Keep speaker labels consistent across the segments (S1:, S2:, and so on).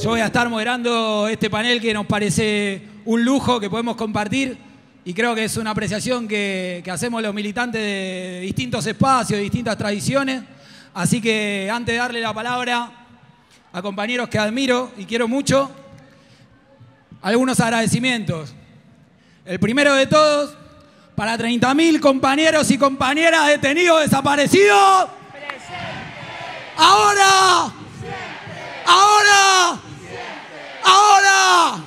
S1: Yo voy a estar moderando este panel que nos parece un lujo que podemos compartir y creo que es una apreciación que, hacemos los militantes de distintos espacios, distintas tradiciones. Así que antes de darle la palabra a compañeros que admiro y quiero mucho, algunos agradecimientos. El primero de todos, para 30.000 compañeros y compañeras detenidos, desaparecidos. Ahora. Ahora ahora.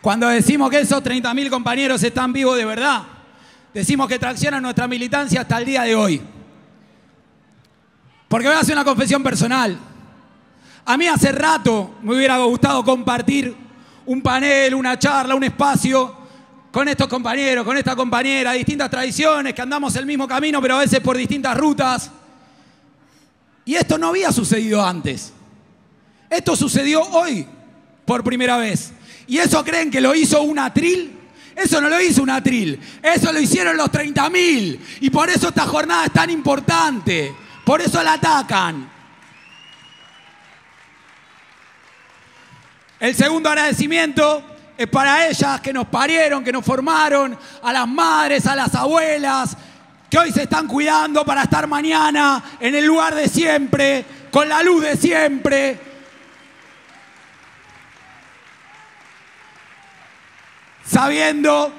S1: Cuando decimos que esos 30.000 compañeros están vivos de verdad, decimos que traccionan nuestra militancia hasta el día de hoy. Porque voy a hacer una confesión personal. A mí hace rato me hubiera gustado compartir un panel, una charla, un espacio con estos compañeros, con esta compañera, distintas tradiciones, que andamos el mismo camino, pero a veces por distintas rutas. Y esto no había sucedido antes. Esto sucedió hoy por primera vez. ¿Y eso creen que lo hizo un atril? Eso no lo hizo un atril. Eso lo hicieron los 30.000. Y por eso esta jornada es tan importante. Por eso la atacan. El segundo agradecimiento es para ellas que nos parieron, que nos formaron, a las madres, a las abuelas, que hoy se están cuidando para estar mañana en el lugar de siempre, con la luz de siempre. Sabiendo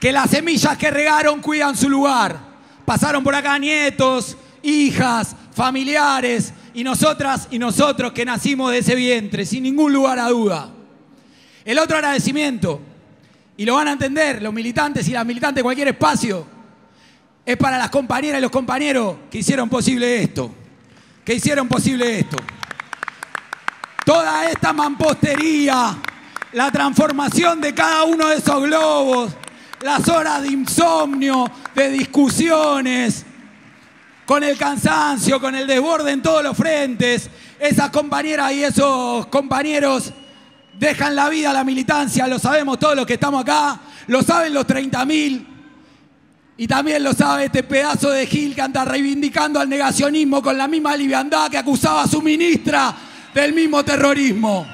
S1: que las semillas que regaron cuidan su lugar. Pasaron por acá nietos, hijas, familiares y nosotras y nosotros que nacimos de ese vientre, sin ningún lugar a duda. El otro agradecimiento, y lo van a entender los militantes y las militantes de cualquier espacio, es para las compañeras y los compañeros que hicieron posible esto. Que hicieron posible esto. Toda esta mampostería, la transformación de cada uno de esos globos, las horas de insomnio, de discusiones, con el cansancio, con el desborde en todos los frentes, esas compañeras y esos compañeros dejan la vida a la militancia, lo sabemos todos los que estamos acá, lo saben los 30.000 y también lo sabe este pedazo de Gil que anda reivindicando al negacionismo con la misma liviandad que acusaba a su ministra del mismo terrorismo.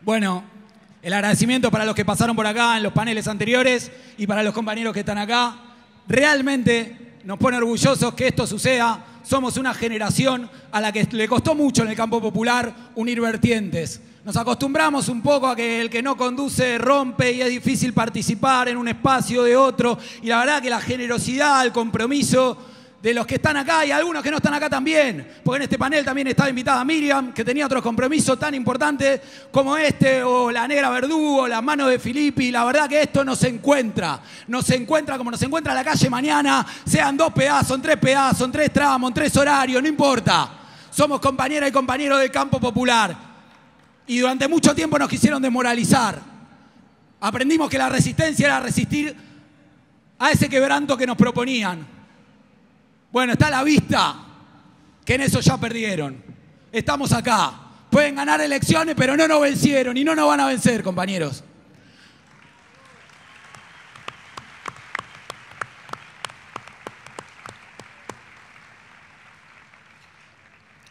S1: Bueno, el agradecimiento para los que pasaron por acá en los paneles anteriores y para los compañeros que están acá. Realmente nos pone orgullosos que esto suceda. Somos una generación a la que le costó mucho en el campo popular unir vertientes. Nos acostumbramos un poco a que el que no conduce rompe y es difícil participar en un espacio de otro. Y la verdad que la generosidad, el compromiso de los que están acá y algunos que no están acá también, porque en este panel también estaba invitada Miriam, que tenía otros compromisos tan importantes como este, o la negra Verdugo, las manos de Filippi. La verdad que esto nos encuentra, nos encuentra como nos encuentra la calle mañana, sean dos pedazos, tres pedazos, tres tramos, tres horarios, no importa. Somos compañeras y compañeros del campo popular. Y durante mucho tiempo nos quisieron desmoralizar. Aprendimos que la resistencia era resistir a ese quebranto que nos proponían bueno, está a la vista que en eso ya perdieron. Estamos acá. Pueden ganar elecciones, pero no nos vencieron y no nos van a vencer, compañeros.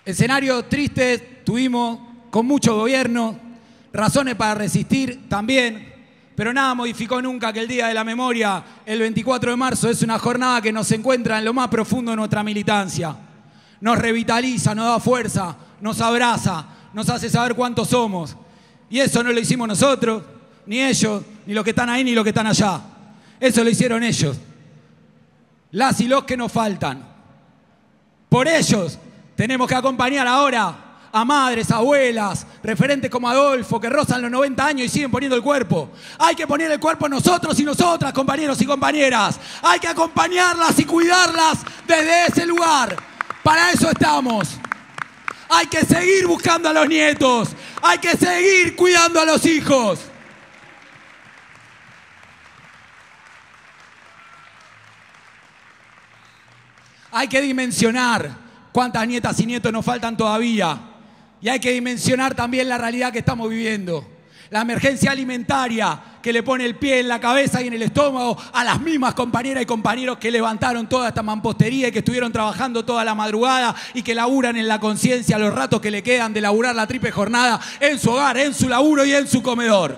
S1: Escenario triste tuvimos con mucho gobierno, razones para resistir también pero nada modificó nunca que el Día de la Memoria, el 24 de marzo, es una jornada que nos encuentra en lo más profundo de nuestra militancia. Nos revitaliza, nos da fuerza, nos abraza, nos hace saber cuántos somos. Y eso no lo hicimos nosotros, ni ellos, ni los que están ahí, ni los que están allá. Eso lo hicieron ellos. Las y los que nos faltan. Por ellos tenemos que acompañar ahora a madres, abuelas, referentes como Adolfo, que rozan los 90 años y siguen poniendo el cuerpo. Hay que poner el cuerpo nosotros y nosotras, compañeros y compañeras. Hay que acompañarlas y cuidarlas desde ese lugar. Para eso estamos. Hay que seguir buscando a los nietos. Hay que seguir cuidando a los hijos. Hay que dimensionar cuántas nietas y nietos nos faltan todavía. Y hay que dimensionar también la realidad que estamos viviendo. La emergencia alimentaria que le pone el pie en la cabeza y en el estómago a las mismas compañeras y compañeros que levantaron toda esta mampostería y que estuvieron trabajando toda la madrugada y que laburan en la conciencia los ratos que le quedan de laburar la triple jornada en su hogar, en su laburo y en su comedor.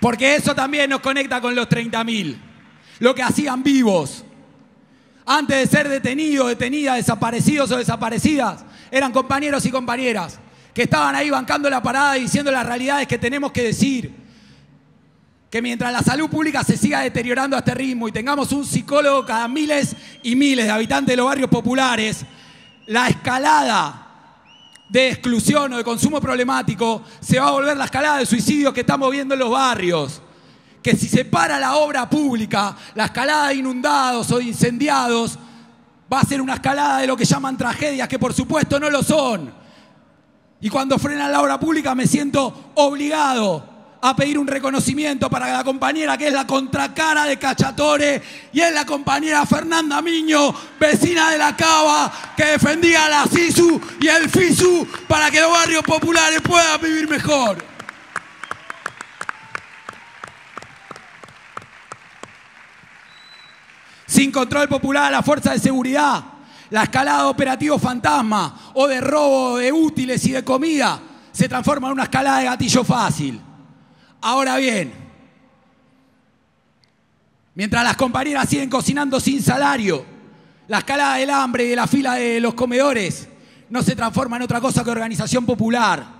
S1: Porque eso también nos conecta con los 30.000. Lo que hacían vivos, antes de ser detenidos, detenidas, desaparecidos o desaparecidas, eran compañeros y compañeras que estaban ahí bancando la parada y diciendo las realidades que tenemos que decir. Que mientras la salud pública se siga deteriorando a este ritmo y tengamos un psicólogo cada miles y miles de habitantes de los barrios populares, la escalada de exclusión o de consumo problemático se va a volver la escalada de suicidios que estamos viendo en los barrios que si se para la obra pública, la escalada de inundados o de incendiados, va a ser una escalada de lo que llaman tragedias, que por supuesto no lo son. Y cuando frenan la obra pública me siento obligado a pedir un reconocimiento para la compañera que es la contracara de Cachatore y es la compañera Fernanda Miño, vecina de la Cava, que defendía la SISU y el FISU para que los barrios populares puedan vivir mejor. sin control popular la fuerza de seguridad, la escalada de operativos fantasma o de robo de útiles y de comida se transforma en una escalada de gatillo fácil. Ahora bien, mientras las compañeras siguen cocinando sin salario, la escalada del hambre y de la fila de los comedores no se transforma en otra cosa que organización popular.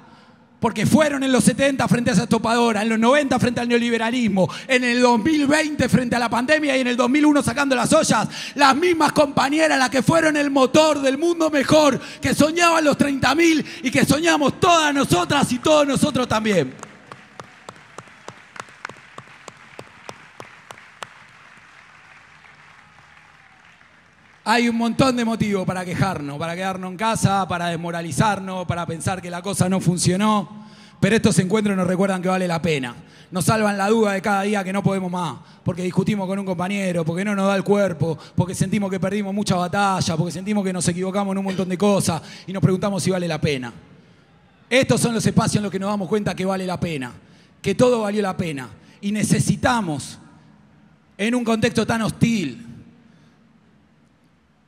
S1: Porque fueron en los 70 frente a esa estopadora, en los 90 frente al neoliberalismo, en el 2020 frente a la pandemia y en el 2001 sacando las ollas. Las mismas compañeras, las que fueron el motor del mundo mejor, que soñaban los 30.000 y que soñamos todas nosotras y todos nosotros también. Hay un montón de motivos para quejarnos, para quedarnos en casa, para desmoralizarnos, para pensar que la cosa no funcionó. Pero estos encuentros nos recuerdan que vale la pena. Nos salvan la duda de cada día que no podemos más, porque discutimos con un compañero, porque no nos da el cuerpo, porque sentimos que perdimos mucha batalla, porque sentimos que nos equivocamos en un montón de cosas y nos preguntamos si vale la pena. Estos son los espacios en los que nos damos cuenta que vale la pena, que todo valió la pena. Y necesitamos, en un contexto tan hostil,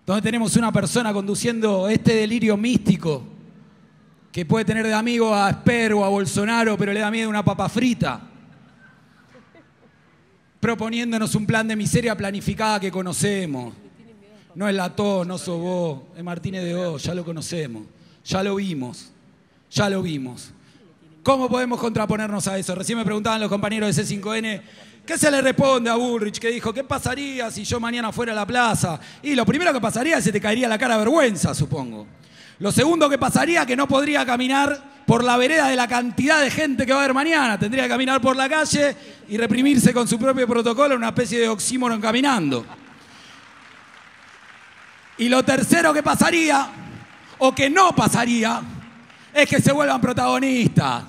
S1: donde tenemos una persona conduciendo este delirio místico que puede tener de amigo a Espero o a Bolsonaro, pero le da miedo una papa frita, proponiéndonos un plan de miseria planificada que conocemos. No es tos, no sos vos, es Martínez de O, ya lo conocemos, ya lo vimos, ya lo vimos. ¿Cómo podemos contraponernos a eso? Recién me preguntaban los compañeros de C5N, ¿qué se le responde a Bullrich que dijo, ¿qué pasaría si yo mañana fuera a la plaza? Y lo primero que pasaría es que te caería la cara vergüenza, supongo. Lo segundo que pasaría es que no podría caminar por la vereda de la cantidad de gente que va a haber mañana. Tendría que caminar por la calle y reprimirse con su propio protocolo una especie de oxímoron caminando. Y lo tercero que pasaría, o que no pasaría, es que se vuelvan protagonistas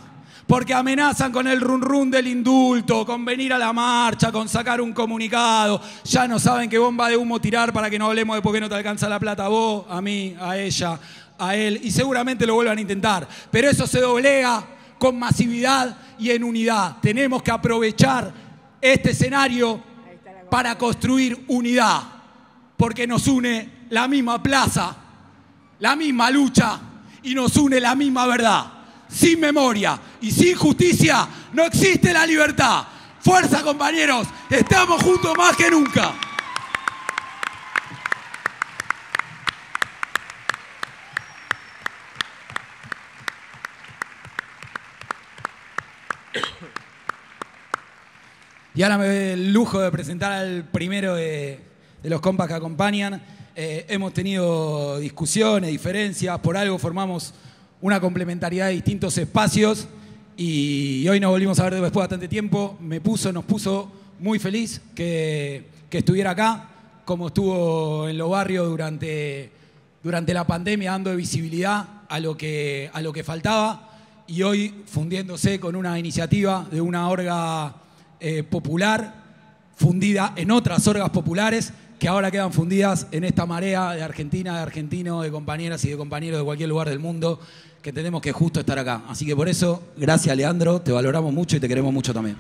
S1: porque amenazan con el run run del indulto, con venir a la marcha, con sacar un comunicado. Ya no saben qué bomba de humo tirar para que no hablemos de por qué no te alcanza la plata a vos, a mí, a ella, a él. Y seguramente lo vuelvan a intentar. Pero eso se doblega con masividad y en unidad. Tenemos que aprovechar este escenario para construir unidad, porque nos une la misma plaza, la misma lucha y nos une la misma verdad sin memoria y sin justicia no existe la libertad. Fuerza compañeros, estamos juntos más que nunca. Y ahora me doy el lujo de presentar al primero de, los compas que acompañan. Eh, hemos tenido discusiones, diferencias, por algo formamos una complementariedad de distintos espacios y hoy nos volvimos a ver después de bastante tiempo. Me puso, nos puso muy feliz que, estuviera acá, como estuvo en los barrios durante, durante la pandemia, dando visibilidad a lo, que, a lo que faltaba y hoy fundiéndose con una iniciativa de una orga eh, popular fundida en otras orgas populares que ahora quedan fundidas en esta marea de Argentina, de argentino, de compañeras y de compañeros de cualquier lugar del mundo, que tenemos que justo estar acá. Así que por eso, gracias Leandro, te valoramos mucho y te queremos mucho también.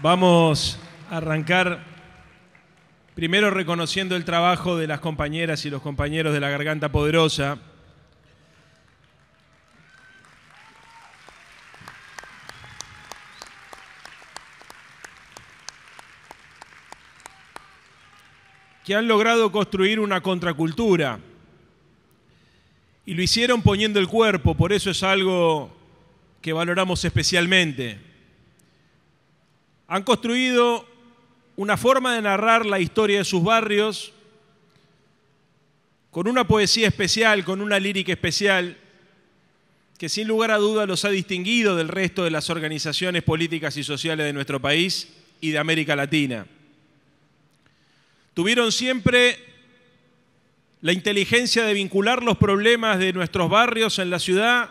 S2: Vamos a arrancar primero reconociendo el trabajo de las compañeras y los compañeros de la Garganta Poderosa que han logrado construir una contracultura. Y lo hicieron poniendo el cuerpo, por eso es algo que valoramos especialmente. Han construido una forma de narrar la historia de sus barrios con una poesía especial, con una lírica especial, que sin lugar a duda los ha distinguido del resto de las organizaciones políticas y sociales de nuestro país y de América Latina. Tuvieron siempre la inteligencia de vincular los problemas de nuestros barrios en la ciudad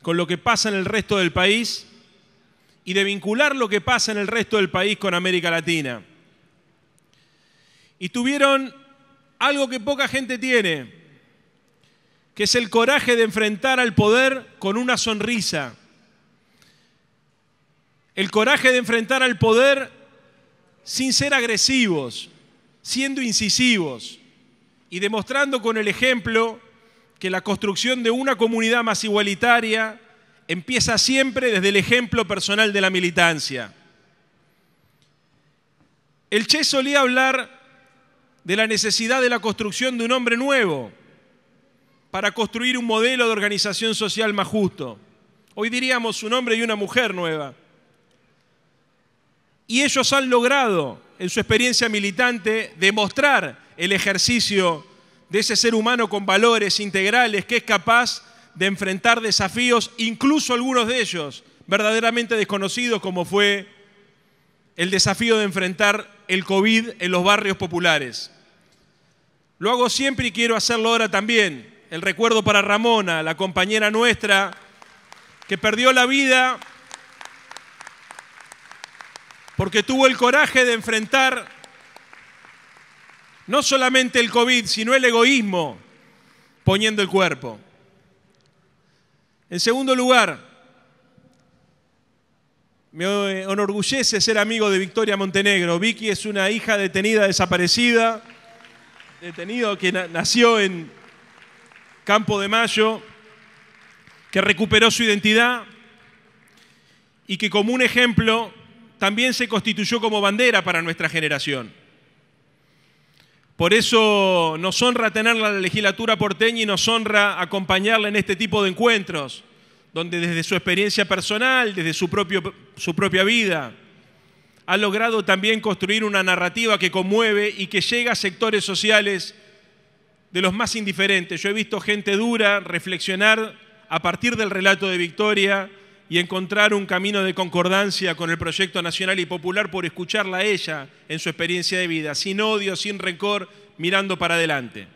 S2: con lo que pasa en el resto del país y de vincular lo que pasa en el resto del país con América Latina. Y tuvieron algo que poca gente tiene, que es el coraje de enfrentar al poder con una sonrisa. El coraje de enfrentar al poder sin ser agresivos siendo incisivos y demostrando con el ejemplo que la construcción de una comunidad más igualitaria empieza siempre desde el ejemplo personal de la militancia. El Che solía hablar de la necesidad de la construcción de un hombre nuevo para construir un modelo de organización social más justo. Hoy diríamos un hombre y una mujer nueva. Y ellos han logrado en su experiencia militante, demostrar el ejercicio de ese ser humano con valores integrales que es capaz de enfrentar desafíos, incluso algunos de ellos verdaderamente desconocidos, como fue el desafío de enfrentar el COVID en los barrios populares. Lo hago siempre y quiero hacerlo ahora también. El recuerdo para Ramona, la compañera nuestra, que perdió la vida porque tuvo el coraje de enfrentar no solamente el COVID, sino el egoísmo poniendo el cuerpo. En segundo lugar, me enorgullece ser amigo de Victoria Montenegro. Vicky es una hija detenida, desaparecida, detenido que nació en Campo de Mayo, que recuperó su identidad y que como un ejemplo también se constituyó como bandera para nuestra generación. Por eso nos honra tenerla la legislatura porteña y nos honra acompañarla en este tipo de encuentros, donde desde su experiencia personal, desde su, propio, su propia vida, ha logrado también construir una narrativa que conmueve y que llega a sectores sociales de los más indiferentes. Yo he visto gente dura reflexionar a partir del relato de Victoria y encontrar un camino de concordancia con el proyecto nacional y popular por escucharla a ella en su experiencia de vida, sin odio, sin rencor, mirando para adelante.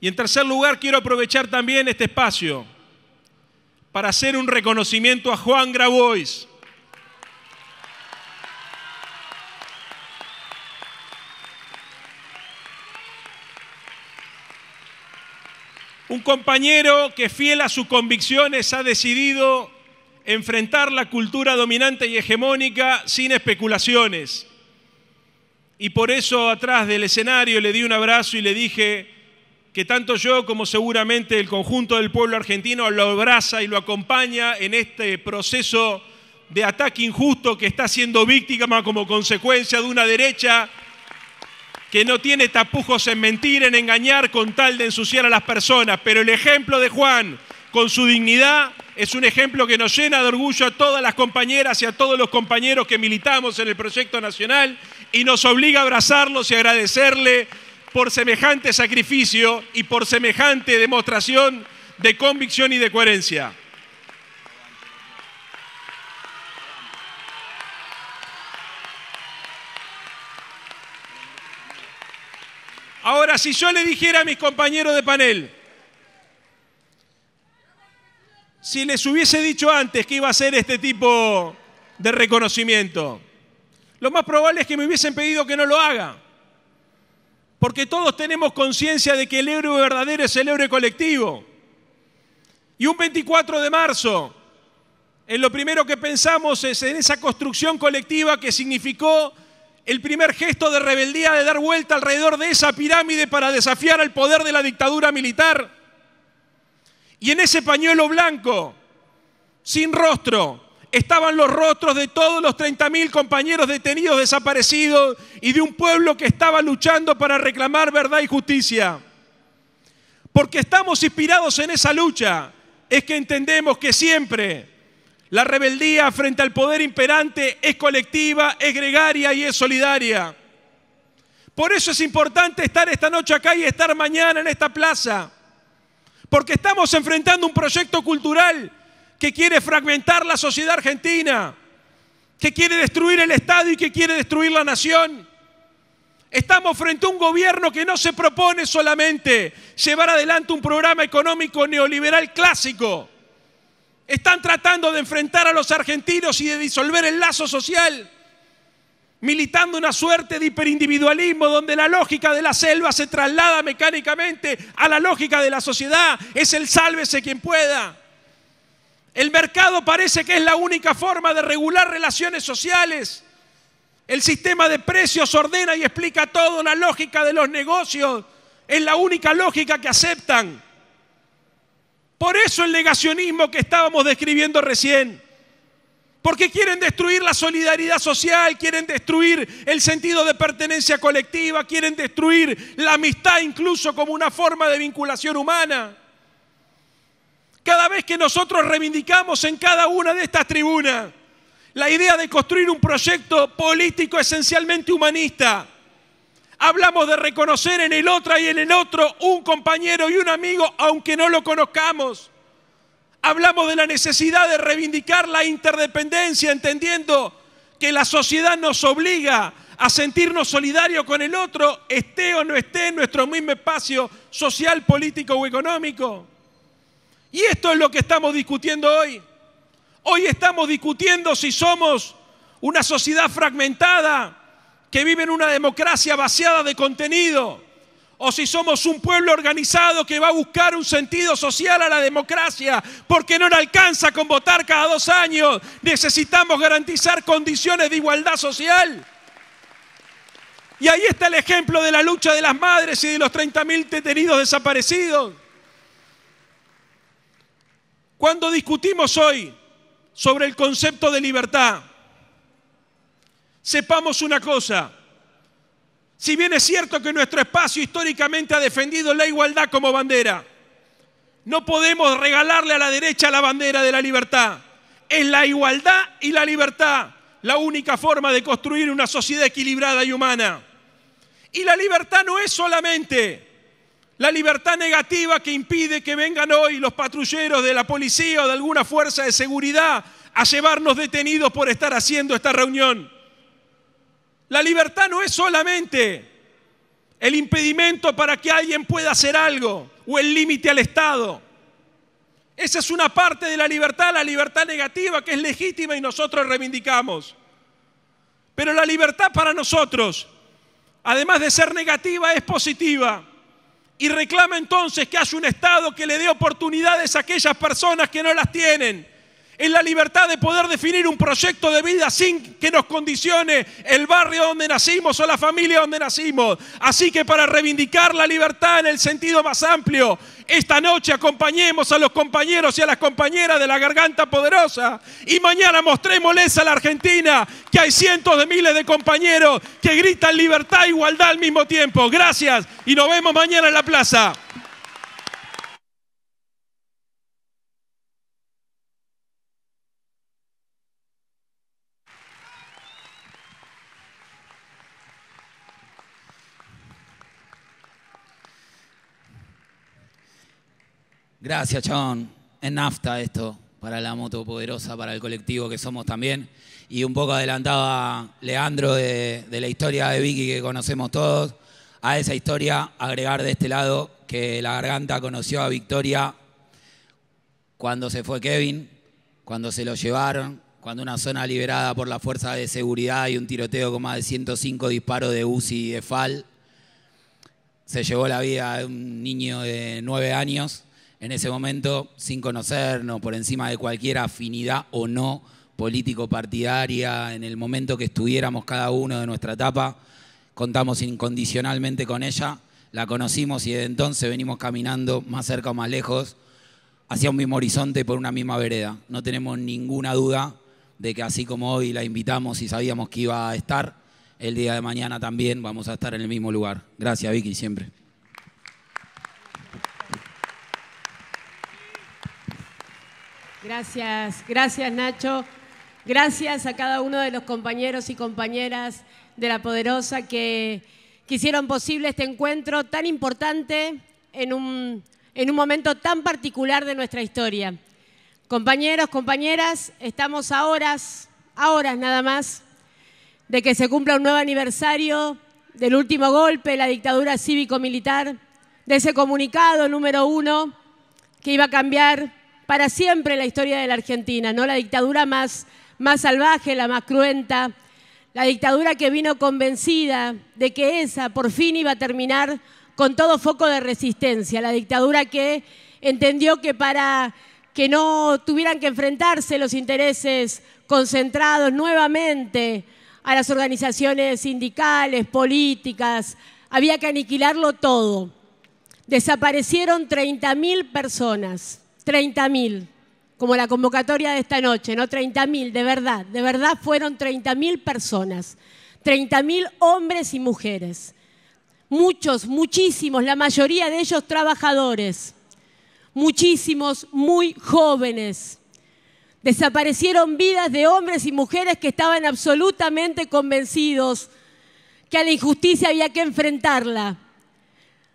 S2: Y en tercer lugar, quiero aprovechar también este espacio para hacer un reconocimiento a Juan Grabois, Un compañero que fiel a sus convicciones ha decidido enfrentar la cultura dominante y hegemónica sin especulaciones. Y por eso atrás del escenario le di un abrazo y le dije que tanto yo como seguramente el conjunto del pueblo argentino lo abraza y lo acompaña en este proceso de ataque injusto que está siendo víctima como consecuencia de una derecha que no tiene tapujos en mentir, en engañar con tal de ensuciar a las personas. Pero el ejemplo de Juan, con su dignidad, es un ejemplo que nos llena de orgullo a todas las compañeras y a todos los compañeros que militamos en el proyecto nacional y nos obliga a abrazarlos y agradecerle por semejante sacrificio y por semejante demostración de convicción y de coherencia. Ahora, si yo le dijera a mis compañeros de panel, si les hubiese dicho antes que iba a ser este tipo de reconocimiento, lo más probable es que me hubiesen pedido que no lo haga. Porque todos tenemos conciencia de que el héroe verdadero es el héroe colectivo. Y un 24 de marzo, en lo primero que pensamos es en esa construcción colectiva que significó el primer gesto de rebeldía de dar vuelta alrededor de esa pirámide para desafiar al poder de la dictadura militar. Y en ese pañuelo blanco, sin rostro, estaban los rostros de todos los 30.000 compañeros detenidos desaparecidos y de un pueblo que estaba luchando para reclamar verdad y justicia. Porque estamos inspirados en esa lucha, es que entendemos que siempre la rebeldía frente al poder imperante es colectiva, es gregaria y es solidaria. Por eso es importante estar esta noche acá y estar mañana en esta plaza. Porque estamos enfrentando un proyecto cultural que quiere fragmentar la sociedad argentina, que quiere destruir el Estado y que quiere destruir la nación. Estamos frente a un gobierno que no se propone solamente llevar adelante un programa económico neoliberal clásico están tratando de enfrentar a los argentinos y de disolver el lazo social, militando una suerte de hiperindividualismo donde la lógica de la selva se traslada mecánicamente a la lógica de la sociedad. Es el sálvese quien pueda. El mercado parece que es la única forma de regular relaciones sociales. El sistema de precios ordena y explica todo, la lógica de los negocios es la única lógica que aceptan. Por eso el negacionismo que estábamos describiendo recién. Porque quieren destruir la solidaridad social, quieren destruir el sentido de pertenencia colectiva, quieren destruir la amistad incluso como una forma de vinculación humana. Cada vez que nosotros reivindicamos en cada una de estas tribunas la idea de construir un proyecto político esencialmente humanista, Hablamos de reconocer en el otro y en el otro un compañero y un amigo, aunque no lo conozcamos. Hablamos de la necesidad de reivindicar la interdependencia, entendiendo que la sociedad nos obliga a sentirnos solidarios con el otro, esté o no esté en nuestro mismo espacio social, político o económico. Y esto es lo que estamos discutiendo hoy. Hoy estamos discutiendo si somos una sociedad fragmentada, que viven una democracia vaciada de contenido, o si somos un pueblo organizado que va a buscar un sentido social a la democracia, porque no le alcanza con votar cada dos años, necesitamos garantizar condiciones de igualdad social. Y ahí está el ejemplo de la lucha de las madres y de los 30.000 detenidos desaparecidos. Cuando discutimos hoy sobre el concepto de libertad, sepamos una cosa. Si bien es cierto que nuestro espacio históricamente ha defendido la igualdad como bandera, no podemos regalarle a la derecha la bandera de la libertad. Es la igualdad y la libertad la única forma de construir una sociedad equilibrada y humana. Y la libertad no es solamente la libertad negativa que impide que vengan hoy los patrulleros de la policía o de alguna fuerza de seguridad a llevarnos detenidos por estar haciendo esta reunión. La libertad no es solamente el impedimento para que alguien pueda hacer algo o el límite al Estado. Esa es una parte de la libertad, la libertad negativa que es legítima y nosotros reivindicamos. Pero la libertad para nosotros, además de ser negativa, es positiva. Y reclama entonces que haya un Estado que le dé oportunidades a aquellas personas que no las tienen en la libertad de poder definir un proyecto de vida sin que nos condicione el barrio donde nacimos o la familia donde nacimos. Así que para reivindicar la libertad en el sentido más amplio, esta noche acompañemos a los compañeros y a las compañeras de la Garganta Poderosa y mañana mostrémosles a la Argentina que hay cientos de miles de compañeros que gritan libertad e igualdad al mismo tiempo. Gracias y nos vemos mañana en la plaza.
S1: Gracias, chabón. En nafta esto, para la moto poderosa, para el colectivo que somos también. Y un poco adelantaba Leandro de, la historia de Vicky que conocemos todos. A esa historia agregar de este lado que la garganta conoció a Victoria cuando se fue Kevin, cuando se lo llevaron, cuando una zona liberada por la fuerza de seguridad y un tiroteo con más de 105 disparos de UCI y de FAL, se llevó la vida de un niño de 9 años en ese momento sin conocernos, por encima de cualquier afinidad o no político-partidaria, en el momento que estuviéramos cada uno de nuestra etapa, contamos incondicionalmente con ella, la conocimos y desde entonces venimos caminando más cerca o más lejos hacia un mismo horizonte por una misma vereda. No tenemos ninguna duda de que así como hoy la invitamos y sabíamos que iba a estar, el día de mañana también vamos a estar en el mismo lugar. Gracias Vicky, siempre.
S3: Gracias, gracias Nacho. Gracias a cada uno de los compañeros y compañeras de La Poderosa que, quisieron hicieron posible este encuentro tan importante en un, en un momento tan particular de nuestra historia. Compañeros, compañeras, estamos a horas, a horas nada más, de que se cumpla un nuevo aniversario del último golpe de la dictadura cívico-militar, de ese comunicado número uno que iba a cambiar para siempre la historia de la Argentina, ¿no? La dictadura más, más salvaje, la más cruenta, la dictadura que vino convencida de que esa por fin iba a terminar con todo foco de resistencia, la dictadura que entendió que para que no tuvieran que enfrentarse los intereses concentrados nuevamente a las organizaciones sindicales, políticas, había que aniquilarlo todo. Desaparecieron 30.000 personas. 30.000, como la convocatoria de esta noche, ¿no? 30.000, de verdad, de verdad fueron 30.000 personas, 30.000 hombres y mujeres, muchos, muchísimos, la mayoría de ellos trabajadores, muchísimos muy jóvenes. Desaparecieron vidas de hombres y mujeres que estaban absolutamente convencidos que a la injusticia había que enfrentarla,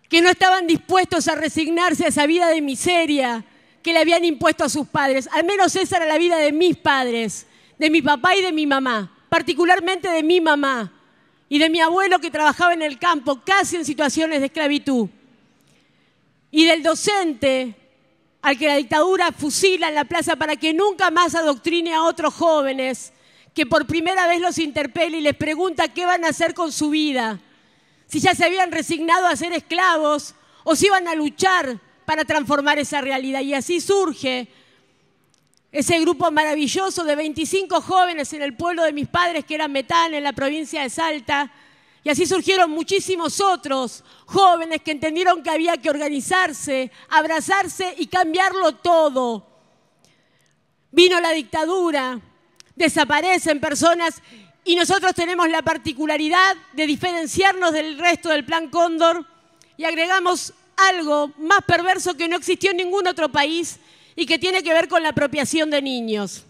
S3: que no estaban dispuestos a resignarse a esa vida de miseria, que le habían impuesto a sus padres. Al menos esa era la vida de mis padres, de mi papá y de mi mamá, particularmente de mi mamá y de mi abuelo que trabajaba en el campo, casi en situaciones de esclavitud. Y del docente al que la dictadura fusila en la plaza para que nunca más adoctrine a otros jóvenes, que por primera vez los interpela y les pregunta qué van a hacer con su vida, si ya se habían resignado a ser esclavos o si iban a luchar para transformar esa realidad. Y así surge ese grupo maravilloso de 25 jóvenes en el pueblo de mis padres, que era Metán, en la provincia de Salta. Y así surgieron muchísimos otros jóvenes que entendieron que había que organizarse, abrazarse y cambiarlo todo. Vino la dictadura, desaparecen personas y nosotros tenemos la particularidad de diferenciarnos del resto del Plan Cóndor y agregamos algo más perverso que no existió en ningún otro país y que tiene que ver con la apropiación de niños.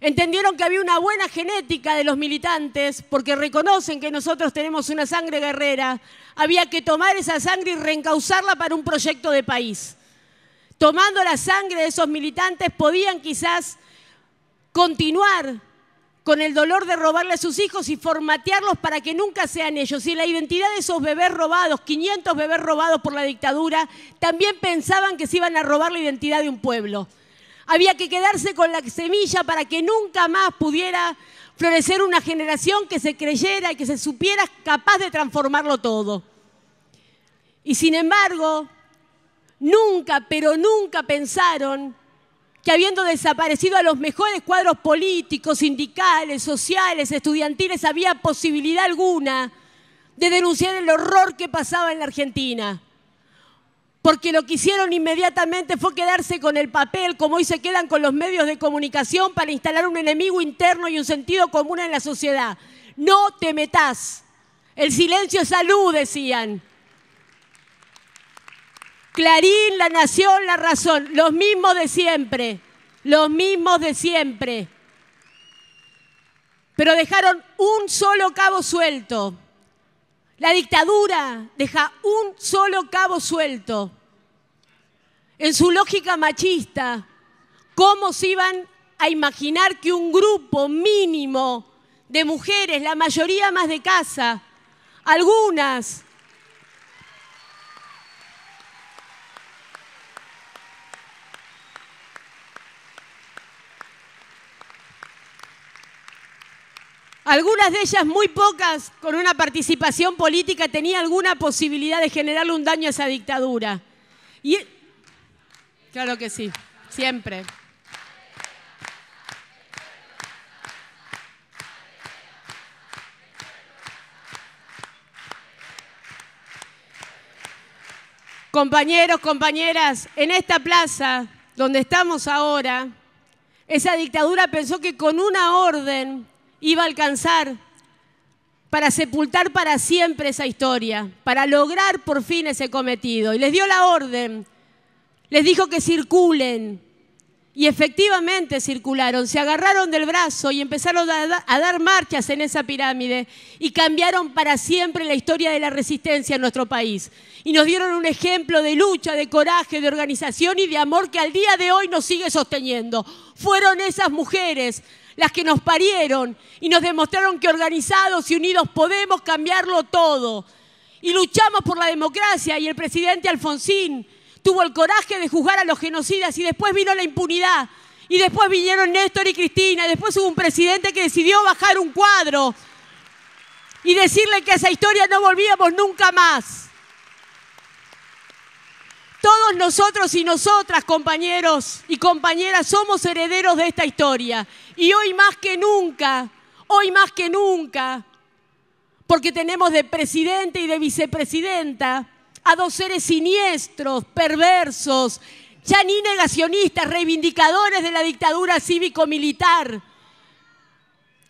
S3: Entendieron que había una buena genética de los militantes porque reconocen que nosotros tenemos una sangre guerrera. Había que tomar esa sangre y reencauzarla para un proyecto de país. Tomando la sangre de esos militantes podían quizás continuar con el dolor de robarle a sus hijos y formatearlos para que nunca sean ellos. Y la identidad de esos bebés robados, 500 bebés robados por la dictadura, también pensaban que se iban a robar la identidad de un pueblo. Había que quedarse con la semilla para que nunca más pudiera florecer una generación que se creyera y que se supiera capaz de transformarlo todo. Y sin embargo, nunca, pero nunca pensaron que habiendo desaparecido a los mejores cuadros políticos, sindicales, sociales, estudiantiles, había posibilidad alguna de denunciar el horror que pasaba en la Argentina. Porque lo que hicieron inmediatamente fue quedarse con el papel, como hoy se quedan con los medios de comunicación, para instalar un enemigo interno y un sentido común en la sociedad. No te metás. El silencio es salud, decían. Clarín, La Nación, La Razón, los mismos de siempre, los mismos de siempre. Pero dejaron un solo cabo suelto. La dictadura deja un solo cabo suelto. En su lógica machista, ¿cómo se iban a imaginar que un grupo mínimo de mujeres, la mayoría más de casa, algunas Algunas de ellas, muy pocas, con una participación política, tenía alguna posibilidad de generarle un daño a esa dictadura. Y... E- claro que sí, siempre. Compañeros, compañeras, en esta plaza donde estamos ahora, esa dictadura pensó que con una orden iba a alcanzar para sepultar para siempre esa historia, para lograr por fin ese cometido. Y les dio la orden, les dijo que circulen. Y efectivamente circularon, se agarraron del brazo y empezaron a, dar marchas en esa pirámide y cambiaron para siempre la historia de la resistencia en nuestro país. Y nos dieron un ejemplo de lucha, de coraje, de organización y de amor que al día de hoy nos sigue sosteniendo. Fueron esas mujeres las que nos parieron y nos demostraron que organizados y unidos podemos cambiarlo todo. Y luchamos por la democracia y el presidente Alfonsín tuvo el coraje de juzgar a los genocidas y después vino la impunidad. Y después vinieron Néstor y Cristina, y después hubo un presidente que decidió bajar un cuadro y decirle que esa historia no volvíamos nunca más. Todos nosotros y nosotras, compañeros y compañeras, somos herederos de esta historia. Y hoy más que nunca, hoy más que nunca, porque tenemos de presidente y de vicepresidenta a dos seres siniestros, perversos, ya ni negacionistas, reivindicadores de la dictadura cívico-militar,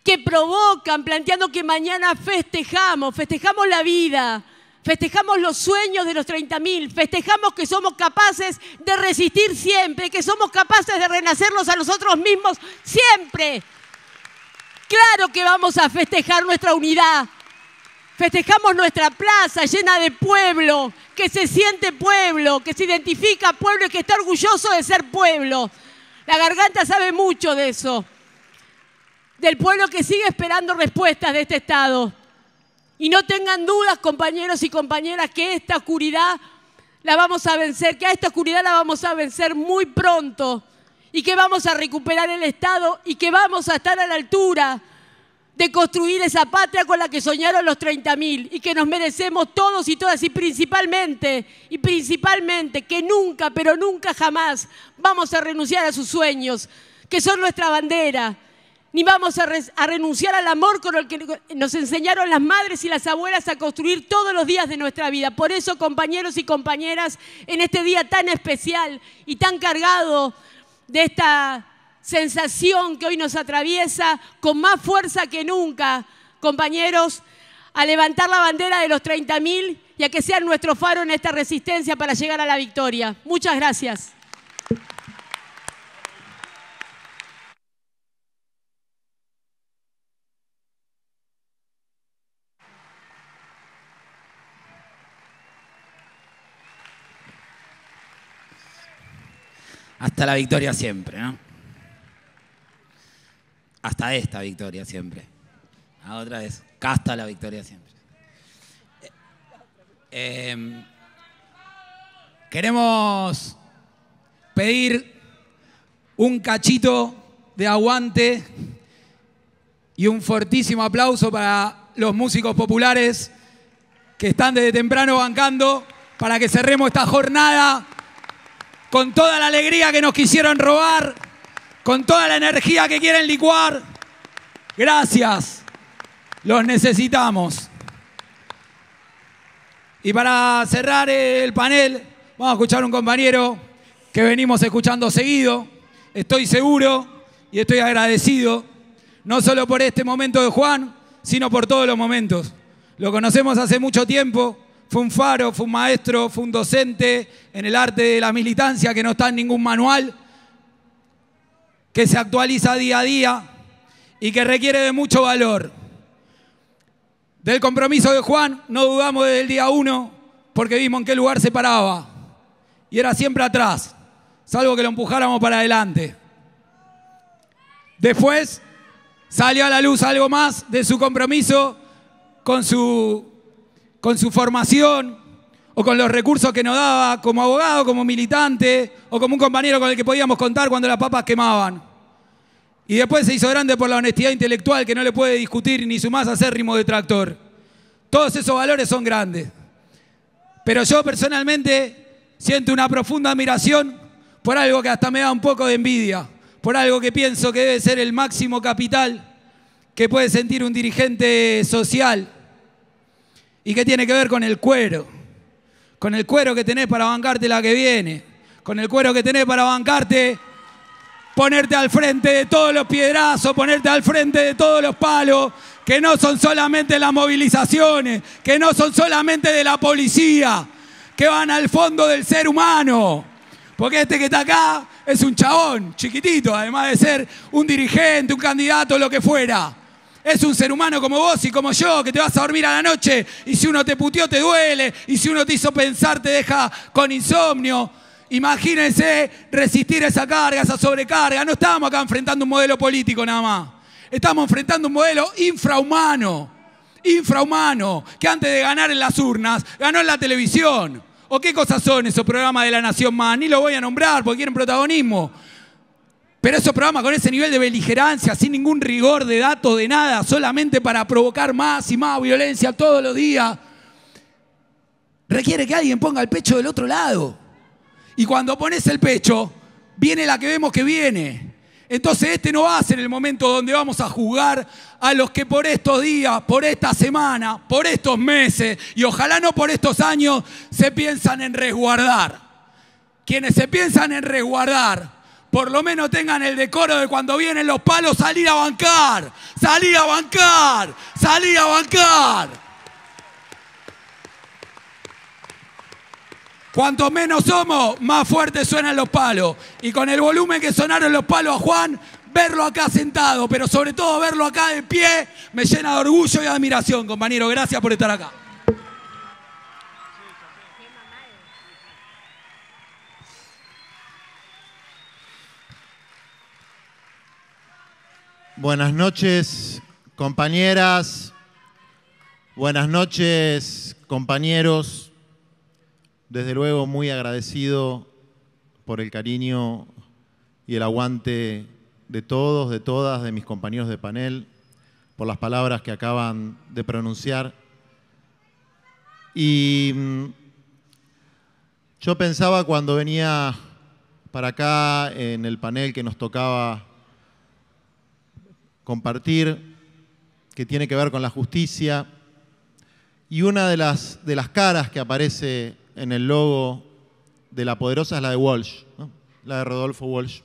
S3: que provocan planteando que mañana festejamos, festejamos la vida, festejamos los sueños de los 30.000, festejamos que somos capaces de resistir siempre, que somos capaces de renacernos a nosotros mismos siempre. Claro que vamos a festejar nuestra unidad. Festejamos nuestra plaza llena de pueblo, que se siente pueblo, que se identifica pueblo y que está orgulloso de ser pueblo. La garganta sabe mucho de eso, del pueblo que sigue esperando respuestas de este Estado y no tengan dudas, compañeros y compañeras, que esta oscuridad la vamos a vencer, que a esta oscuridad la vamos a vencer muy pronto y que vamos a recuperar el Estado y que vamos a estar a la altura de construir esa patria con la que soñaron los 30.000 y que nos merecemos todos y todas y principalmente, y principalmente que nunca, pero nunca jamás vamos a renunciar a sus sueños, que son nuestra bandera, ni vamos a, renunciar al amor con el que nos enseñaron las madres y las abuelas a construir todos los días de nuestra vida. Por eso, compañeros y compañeras, en este día tan especial y tan cargado de esta sensación que hoy nos atraviesa, con más fuerza que nunca, compañeros, a levantar la bandera de los 30.000 y a que sean nuestro faro en esta resistencia para llegar a la victoria. Muchas gracias.
S1: Hasta la victoria siempre, ¿no? Hasta esta victoria siempre. A ah, otra vez, hasta la victoria siempre. Eh, em, queremos pedir un cachito de aguante y un fortísimo aplauso para los músicos populares que están desde temprano bancando para que cerremos esta jornada con toda la alegría que nos quisieron robar, con toda la energía que quieren licuar. Gracias, los necesitamos. Y para cerrar el panel, vamos a escuchar a un compañero que venimos escuchando seguido. Estoy seguro y estoy agradecido, no solo por este momento de Juan, sino por todos los momentos. Lo conocemos hace mucho tiempo, fue un faro, fue un maestro, fue un docente en el arte de la militancia que no está en ningún manual, que se actualiza día a día y que requiere de mucho valor. Del compromiso de Juan no dudamos desde el día uno porque vimos en qué lugar se paraba y era siempre atrás, salvo que lo empujáramos para adelante. Después salió a la luz algo más de su compromiso con su con su formación o con los recursos que nos daba como abogado, como militante o como un compañero con el que podíamos contar cuando las papas quemaban. Y después se hizo grande por la honestidad intelectual que no le puede discutir ni su más acérrimo detractor. Todos esos valores son grandes. Pero yo personalmente siento una profunda admiración por algo que hasta me da un poco de envidia, por algo que pienso que debe ser el máximo capital que puede sentir un dirigente social ¿Y qué tiene que ver con el cuero? Con el cuero que tenés para bancarte la que viene. Con el cuero que tenés para bancarte, ponerte al frente de todos los piedrazos, ponerte al frente de todos los palos, que no son solamente las movilizaciones, que no son solamente de la policía, que van al fondo del ser humano. Porque este que está acá es un chabón, chiquitito, además de ser un dirigente, un candidato, lo que fuera es un ser humano como vos y como yo, que te vas a dormir a la noche y si uno te puteó te duele y si uno te hizo pensar te deja con insomnio. Imagínense resistir esa carga, esa sobrecarga. No estamos acá enfrentando un modelo político nada más. Estamos enfrentando un modelo infrahumano. Infrahumano, que antes de ganar en las urnas, ganó en la televisión. ¿O qué cosas son esos programas de la Nación más? Ni lo voy a nombrar porque quieren protagonismo. Pero esos programas con ese nivel de beligerancia, sin ningún rigor de datos, de nada, solamente para provocar más y más violencia todos los días, requiere que alguien ponga el pecho del otro lado. Y cuando pones el pecho, viene la que vemos que viene. Entonces este no va a ser el momento donde vamos a juzgar a los que por estos días, por esta semana, por estos meses y ojalá no por estos años se piensan en resguardar. Quienes se piensan en resguardar por lo menos tengan el decoro de cuando vienen los palos salir a bancar, salir a bancar, salir a bancar. Cuanto menos somos, más fuerte suenan los palos. Y con el volumen que sonaron los palos a Juan, verlo acá sentado, pero sobre todo verlo acá de pie, me llena de orgullo y admiración, compañero. Gracias por estar acá.
S4: Buenas noches, compañeras. Buenas noches, compañeros. Desde luego muy agradecido por el cariño y el aguante de todos, de todas, de mis compañeros de panel, por las palabras que acaban de pronunciar. Y mm, yo pensaba cuando venía para acá en el panel que nos tocaba compartir, que tiene que ver con la justicia. Y una de las, de las caras que aparece en el logo de la poderosa es la de Walsh, la de Rodolfo Walsh.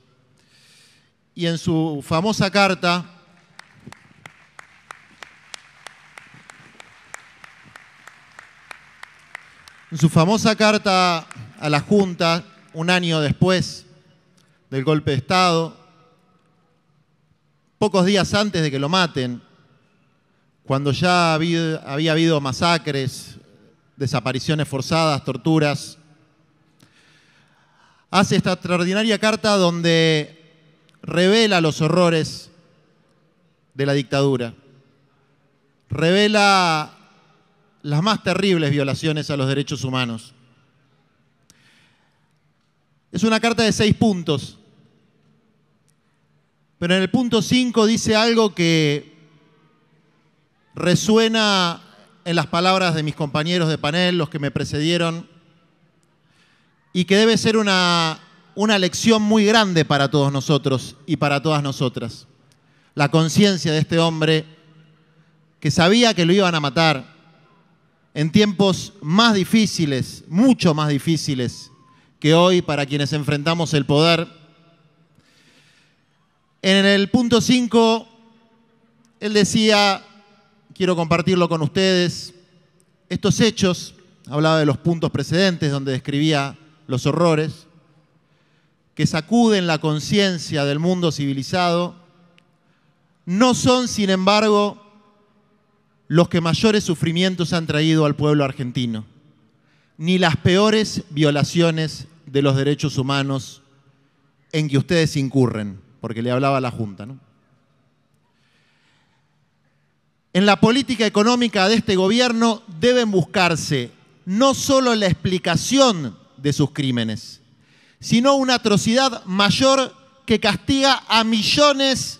S4: Y en su famosa carta, en su famosa carta a la Junta, un año después del golpe de Estado, pocos días antes de que lo maten, cuando ya había, habido masacres, desapariciones forzadas, torturas, hace esta extraordinaria carta donde revela los horrores de la dictadura, revela las más terribles violaciones a los derechos humanos. Es una carta de seis puntos pero en el punto 5 dice algo que resuena en las palabras de mis compañeros de panel, los que me precedieron, y que debe ser una, una lección muy grande para todos nosotros y para todas nosotras. La conciencia de este hombre que sabía que lo iban a matar en tiempos más difíciles, mucho más difíciles que hoy para quienes enfrentamos el poder en el punto 5, él decía, quiero compartirlo con ustedes, estos hechos, hablaba de los puntos precedentes donde describía los horrores, que sacuden la conciencia del mundo civilizado, no son, sin embargo, los que mayores sufrimientos han traído al pueblo argentino, ni las peores violaciones de los derechos humanos en que ustedes incurren porque le hablaba a la Junta. ¿no? En la política económica de este gobierno deben buscarse no solo la explicación de sus crímenes, sino una atrocidad mayor que castiga a millones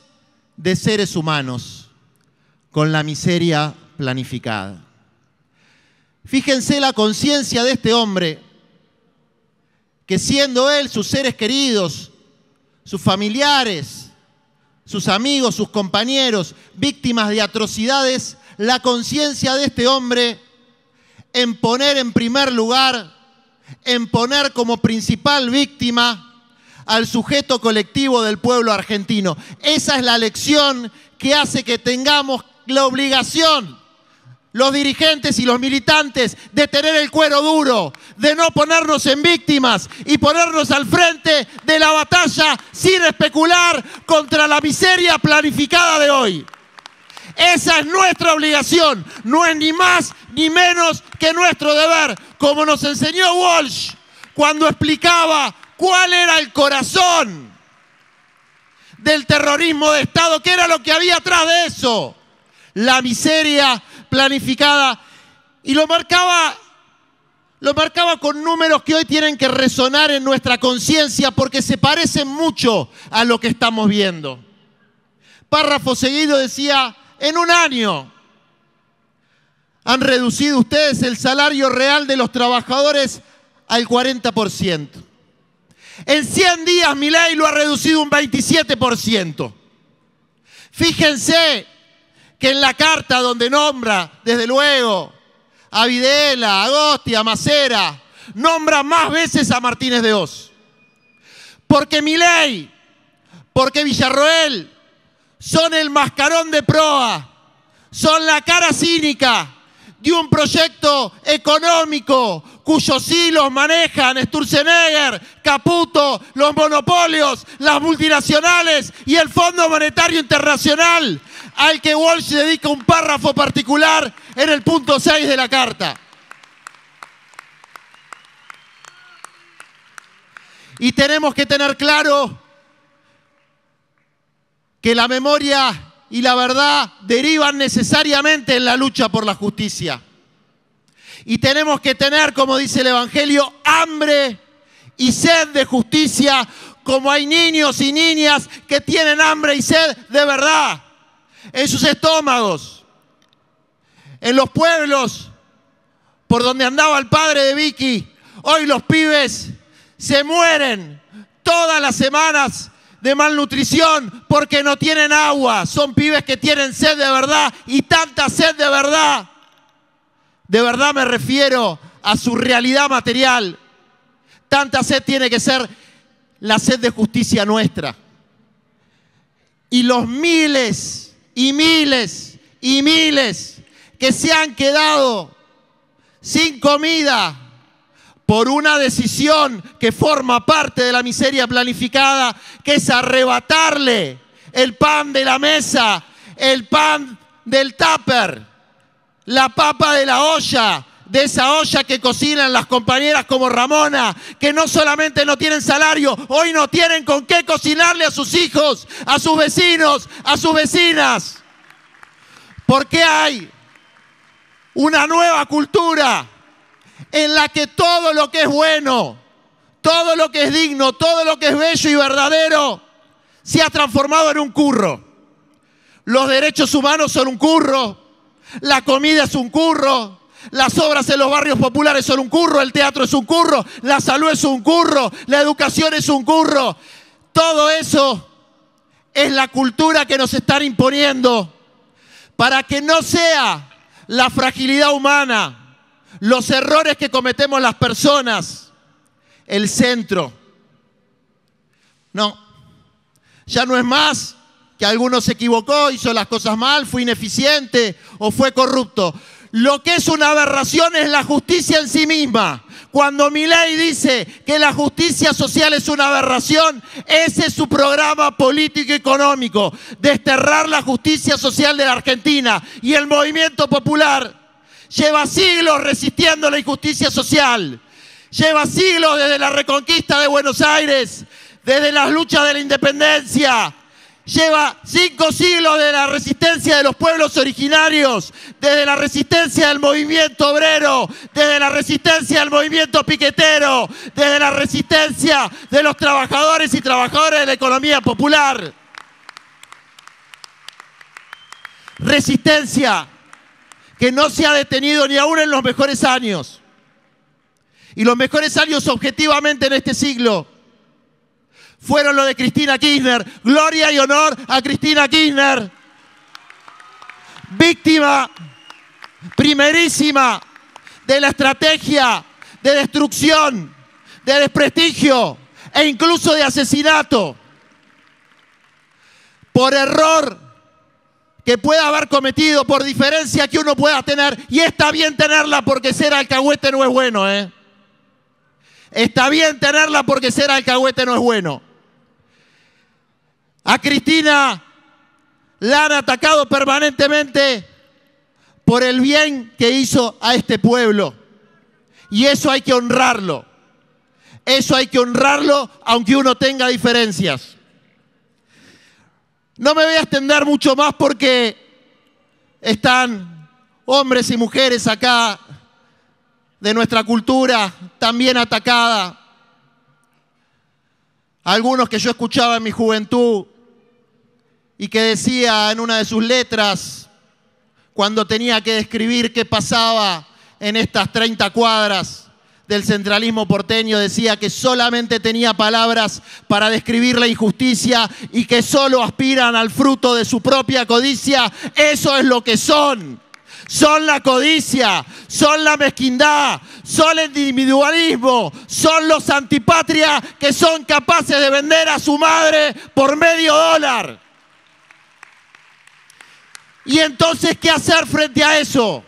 S4: de seres humanos con la miseria planificada. Fíjense la conciencia de este hombre, que siendo él, sus seres queridos, sus familiares, sus amigos, sus compañeros, víctimas de atrocidades, la conciencia de este hombre en poner en primer lugar, en poner como principal víctima al sujeto colectivo del pueblo argentino. Esa es la lección que hace que tengamos la obligación los dirigentes y los militantes de tener el cuero duro, de no ponernos en víctimas y ponernos al frente de la batalla sin especular contra la miseria planificada de hoy. Esa es nuestra obligación, no es ni más ni menos que nuestro deber, como nos enseñó Walsh cuando explicaba cuál era el corazón del terrorismo de Estado, qué era lo que había atrás de eso. La miseria planificada y lo marcaba lo marcaba con números que hoy tienen que resonar en nuestra conciencia porque se parecen mucho a lo que estamos viendo. Párrafo seguido decía, en un año han reducido ustedes el salario real de los trabajadores al 40%. En 100 días mi ley lo ha reducido un 27%. Fíjense que en la carta donde nombra, desde luego, a Videla, Agosti, a Macera, nombra más veces a Martínez de Oz. Porque Miley, porque Villarroel, son el mascarón de proa, son la cara cínica de un proyecto económico cuyos hilos manejan Sturzenegger, Caputo, los monopolios, las multinacionales y el Fondo Monetario Internacional al que Walsh dedica un párrafo particular en el punto 6 de la carta. Y tenemos que tener claro que la memoria y la verdad derivan necesariamente en la lucha por la justicia. Y tenemos que tener, como dice el Evangelio, hambre y sed de justicia, como hay niños y niñas que tienen hambre y sed de verdad en sus estómagos, en los pueblos por donde andaba el padre de Vicky. Hoy los pibes se mueren todas las semanas de malnutrición porque no tienen agua. Son pibes que tienen sed de verdad y tanta sed de verdad. De verdad me refiero a su realidad material. Tanta sed tiene que ser la sed de justicia nuestra. Y los miles y miles y miles que se han quedado sin comida por una decisión que forma parte de la miseria planificada, que es arrebatarle el pan de la mesa, el pan del tupper, la papa de la olla, de esa olla que cocinan las compañeras como Ramona, que no solamente no tienen salario, hoy no tienen con qué cocinarle a sus hijos, a sus vecinos, a sus vecinas. Porque hay una nueva cultura en la que todo lo que es bueno, todo lo que es digno, todo lo que es bello y verdadero, se ha transformado en un curro. Los derechos humanos son un curro, la comida es un curro, las obras en los barrios populares son un curro, el teatro es un curro, la salud es un curro, la educación es un curro. Todo eso es la cultura que nos están imponiendo para que no sea la fragilidad humana, los errores que cometemos las personas, el centro. No, ya no es más que alguno se equivocó, hizo las cosas mal, fue ineficiente o fue corrupto. Lo que es una aberración es la justicia en sí misma. Cuando Milei dice que la justicia social es una aberración, ese es su programa político económico, desterrar la justicia social de la Argentina. Y el movimiento popular lleva siglos resistiendo la injusticia social, lleva siglos desde la reconquista de Buenos Aires, desde las luchas de la independencia, lleva cinco siglos de la resistencia de los pueblos originarios, desde la resistencia del movimiento obrero, desde la resistencia del movimiento piquetero, desde la resistencia de los trabajadores y trabajadoras de la economía popular. Resistencia que no se ha detenido ni aún en los mejores años. Y los mejores años objetivamente en este siglo fueron lo de Cristina Kirchner. Gloria y honor a Cristina Kirchner. Víctima primerísima de la estrategia de destrucción, de desprestigio e incluso de asesinato por error que pueda haber cometido, por diferencia que uno pueda tener, y está bien tenerla porque ser alcahuete no es bueno, ¿eh? Está bien tenerla porque ser alcahuete no es bueno. A Cristina la han atacado permanentemente por el bien que hizo a este pueblo. Y eso hay que honrarlo. Eso hay que honrarlo aunque uno tenga diferencias. No me voy a extender mucho más porque están hombres y mujeres acá de nuestra cultura también atacada. Algunos que yo escuchaba en mi juventud y que decía en una de sus letras, cuando tenía que describir qué pasaba en estas 30 cuadras del centralismo porteño, decía que solamente tenía palabras para describir la injusticia y que solo aspiran al fruto de su propia codicia. Eso es lo que son. Son la codicia, son la mezquindad, son el individualismo, son los antipatrias que son capaces de vender a su madre por medio dólar. Y entonces, ¿qué hacer frente a eso?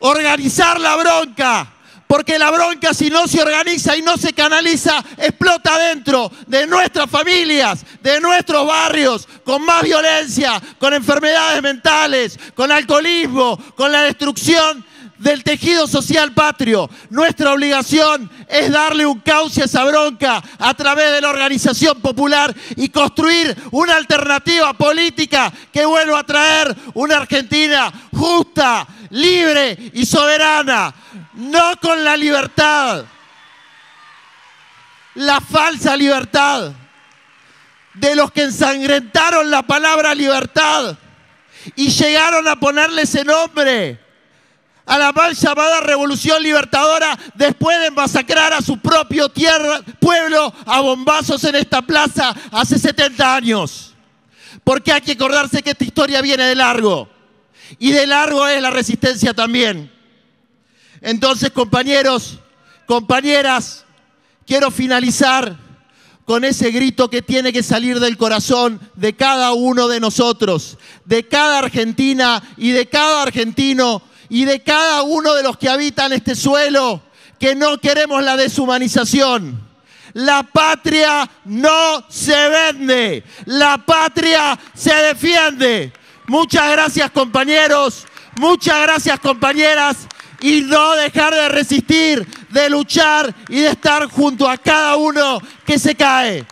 S4: Organizar la bronca. Porque la bronca si no se organiza y no se canaliza, explota dentro de nuestras familias, de nuestros barrios, con más violencia, con enfermedades mentales, con alcoholismo, con la destrucción del tejido social patrio. Nuestra obligación es darle un cauce a esa bronca a través de la organización popular y construir una alternativa política que vuelva a traer una Argentina justa, libre y soberana, no con la libertad, la falsa libertad de los que ensangrentaron la palabra libertad y llegaron a ponerle ese nombre a la mal llamada revolución libertadora después de masacrar a su propio tierra, pueblo a bombazos en esta plaza hace 70 años. Porque hay que acordarse que esta historia viene de largo. Y de largo es la resistencia también. Entonces, compañeros, compañeras, quiero finalizar con ese grito que tiene que salir del corazón de cada uno de nosotros, de cada argentina y de cada argentino y de cada uno de los que habitan este suelo, que no queremos la deshumanización. La patria no se vende, la patria se defiende. Muchas gracias compañeros, muchas gracias compañeras y no dejar de resistir, de luchar y de estar junto a cada uno que se cae.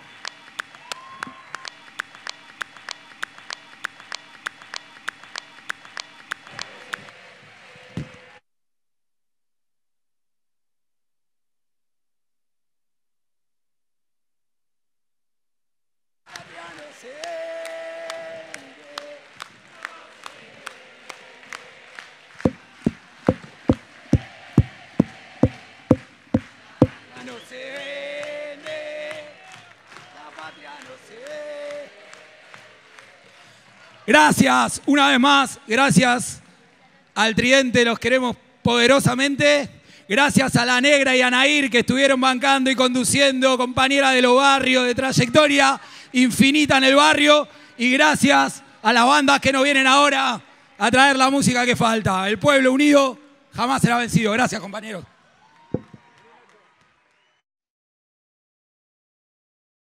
S1: Gracias, una vez más, gracias al Triente los queremos poderosamente. Gracias a la Negra y a Nair que estuvieron bancando y conduciendo, compañera de los barrios, de trayectoria infinita en el barrio. Y gracias a las bandas que nos vienen ahora a traer la música que falta. El pueblo unido jamás será vencido. Gracias, compañeros.